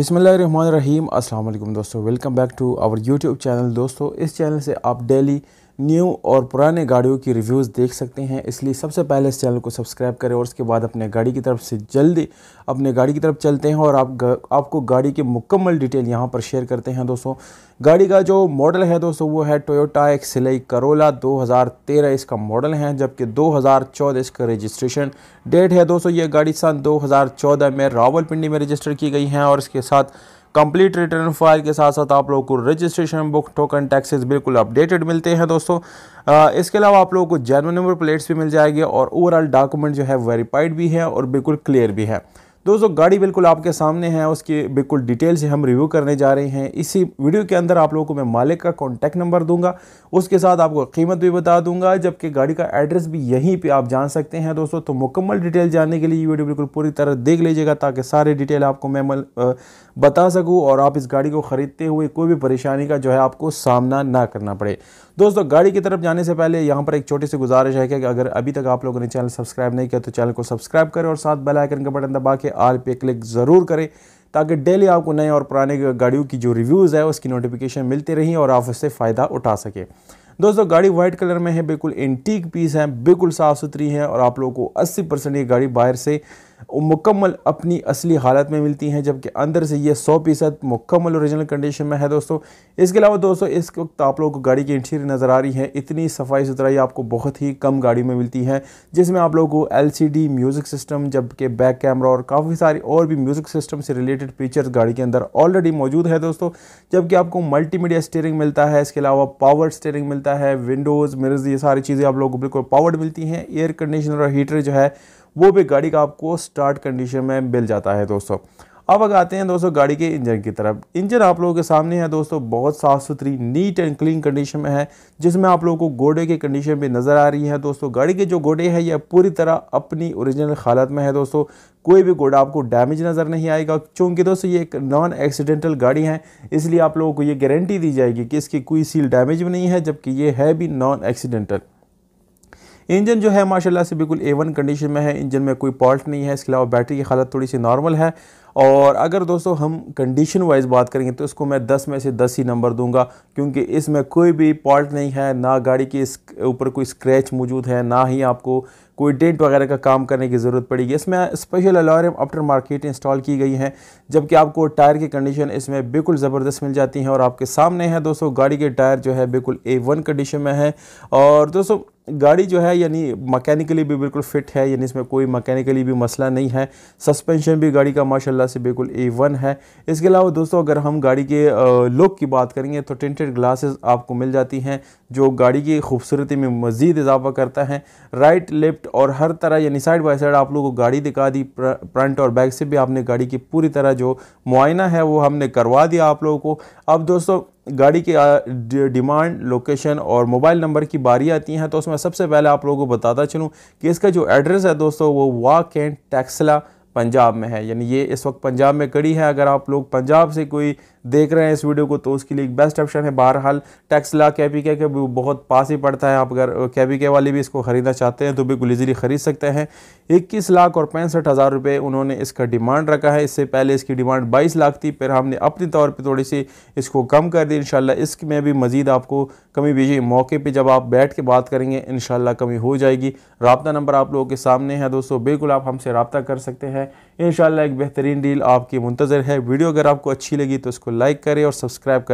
अस्सलाम वालेकुम दोस्तों welcome back to our YouTube channel दोस्तों इस चैनल से आप डेली न्यू और पुराने गाड़ियों की रिव्यूज़ देख सकते हैं इसलिए सबसे पहले इस चैनल को सब्सक्राइब करें और उसके बाद अपने गाड़ी की तरफ से जल्दी अपने गाड़ी की तरफ चलते हैं और आप गा, आपको गाड़ी की मुकम्मल डिटेल यहाँ पर शेयर करते हैं दोस्तों गाड़ी का जो मॉडल है दोस्तों वो है टोयोटा एक्सिलई करोला दो इसका मॉडल है जबकि दो इसका रजिस्ट्रेशन डेट है दोस्तों ये गाड़ी सन दो में रावलपिंडी में रजिस्टर की गई है और इसके साथ कंप्लीट रिटर्न फाइल के साथ साथ आप लोगों को रजिस्ट्रेशन बुक टोकन टैक्सेस बिल्कुल अपडेटेड मिलते हैं दोस्तों आ, इसके अलावा आप लोगों को जैन नंबर प्लेट्स भी मिल जाएगी और ओवरऑल डॉक्यूमेंट जो है वेरीफाइड भी है और बिल्कुल क्लियर भी है दोस्तों गाड़ी बिल्कुल आपके सामने है उसकी बिल्कुल डिटेल से हम रिव्यू करने जा रहे हैं इसी वीडियो के अंदर आप लोगों को मैं मालिक का कॉन्टैक्ट नंबर दूंगा उसके साथ आपको कीमत भी बता दूंगा जबकि गाड़ी का एड्रेस भी यहीं पे आप जान सकते हैं दोस्तों तो मुकम्मल डिटेल जानने के लिए ये वीडियो बिल्कुल पूरी तरह देख लीजिएगा ताकि सारे डिटेल आपको मैं बता सकूँ और आप इस गाड़ी को ख़रीदते हुए कोई भी परेशानी का जो है आपको सामना ना करना पड़े दोस्तों गाड़ी की तरफ जाने से पहले यहाँ पर एक छोटी सी गुजारिश है कि अगर अभी तक आप लोगों ने चैनल सब्सक्राइब नहीं किया तो चैनल को सब्सक्राइब करें और साथ बेल आइकन का बटन दबा के आल पे क्लिक ज़रूर करें ताकि डेली आपको नए और पुराने गाड़ियों की जो रिव्यूज़ है उसकी नोटिफिकेशन मिलती रही और आप उससे फ़ायदा उठा सकें दोस्तों गाड़ी वाइट कलर में है बिल्कुल एंटीक पीस है बिल्कुल साफ़ सुथरी है और आप लोगों को 80 परसेंट ये गाड़ी बाहर से मुकम्मल अपनी असली हालत में मिलती हैं जबकि अंदर से ये सौ फीसद मुकम्मल औरिजिनल कंडीशन में है दोस्तों इसके अलावा दोस्तों इस वक्त आप लोगों को गाड़ी की इंटीरियर नज़र आ रही है इतनी सफाई सुथराई आपको बहुत ही कम गाड़ी में मिलती है जिसमें आप लोगों को एल म्यूज़िक सिस्टम जबकि बैक कैमरा और काफ़ी सारी और भी म्यूज़िक सिस्टम से रिलेटेड फीचर्स गाड़ी के अंदर ऑलरेडी मौजूद है दोस्तों जबकि आपको मीडिया स्टेयरिंग मिलता है इसके अलावा पावर स्टेयरिंग मिलता है विंडोज़ मिरर्स ये सारी चीज़ें आप लोगों को बिल्कुल पावर्ड मिलती हैं एयर कंडीशनर और हीटर जो है वो भी गाड़ी का आपको स्टार्ट कंडीशन में मिल जाता है दोस्तों अब अगर आते हैं दोस्तों गाड़ी के इंजन की तरफ इंजन आप लोगों के सामने है दोस्तों बहुत साफ़ सुथरी नीट एंड क्लीन कंडीशन में है जिसमें आप लोगों को घोड़े की कंडीशन भी नज़र आ रही है दोस्तों गाड़ी के जो घोड़े हैं यह पूरी तरह अपनी ओरिजिनल हालत में है दोस्तों कोई भी घोड़ा आपको डैमेज नज़र नहीं आएगा क्योंकि दोस्तों ये एक नॉन एक्सीडेंटल गाड़ी है इसलिए आप लोगों को ये गारंटी दी जाएगी कि इसकी कोई सील डैमेज भी नहीं है जबकि ये है भी नॉन एक्सीडेंटल इंजन जो है माशाल्लाह से बिल्कुल ए वन कंडीशन में है इंजन में कोई पॉल्ट नहीं है इसके अलावा बैटरी की हालत थोड़ी सी नॉर्मल है और अगर दोस्तों हम कंडीशन वाइज बात करेंगे तो इसको मैं 10 में से 10 ही नंबर दूंगा क्योंकि इसमें कोई भी पॉल्ट नहीं है ना गाड़ी के ऊपर कोई स्क्रैच मौजूद है ना ही आपको कोई डेंट वगैरह का काम करने की ज़रूरत पड़ेगी इसमें special alarm after market install की गई हैं जबकि आपको टायर की कंडीशन इसमें बिल्कुल ज़बरदस्त मिल जाती हैं और आपके सामने हैं दोस्तों गाड़ी के टायर जो है बिल्कुल ए वन कंडीशन में है और दोस्तों गाड़ी जो है यानी मकैनिकली भी बिल्कुल फिट है यानी इसमें कोई मकैनिकली भी मसला नहीं है सस्पेंशन भी गाड़ी का माशा मामला से बिल्कुल ए वन है इसके अलावा दोस्तों अगर हम गाड़ी के लुक की बात करेंगे तो टेंटेड ग्लासेस आपको मिल जाती हैं जो गाड़ी की खूबसूरती में मज़ीद इजाफा करता है राइट लेफ्ट और हर तरह यानी साइड बाई साइड आप लोगों को गाड़ी दिखा दी फ्रंट और बैक से भी आपने गाड़ी की पूरी तरह जो मुआयना है वो हमने करवा दिया आप लोगों को अब दोस्तों गाड़ी के डिमांड लोकेशन और मोबाइल नंबर की बारी आती हैं तो उसमें सबसे पहले आप लोगों को बताता चलूँ कि इसका जो एड्रेस है दोस्तों वो वाक एंड टैक्सला पंजाब में है यानी ये इस वक्त पंजाब में कड़ी है अगर आप लोग पंजाब से कोई देख रहे हैं इस वीडियो को तो उसके लिए एक बेस्ट ऑप्शन है बहरहाल टेक्सला कैपी के, के बहुत पास ही पड़ता है आप अगर कैपी के वाले भी इसको ख़रीदना चाहते हैं तो भी गुलजरी ख़रीद सकते हैं इक्कीस लाख और पैंसठ हज़ार रुपये उन्होंने इसका डिमांड रखा है इससे पहले इसकी डिमांड बाईस लाख थी फिर हमने अपने तौर पर थोड़ी सी इसको कम कर दी इन इसमें भी मज़ीद आपको कमी भेजी मौके पर जब आप बैठ के बात करेंगे इन कमी हो जाएगी रबता नंबर आप लोगों के सामने है दोस्तों बिल्कुल आप हमसे रबता कर सकते हैं इन एक बेहतरीन डील आपकी मुंतज़र है वीडियो अगर आपको अच्छी लगी तो इसको लाइक करें और सब्सक्राइब करें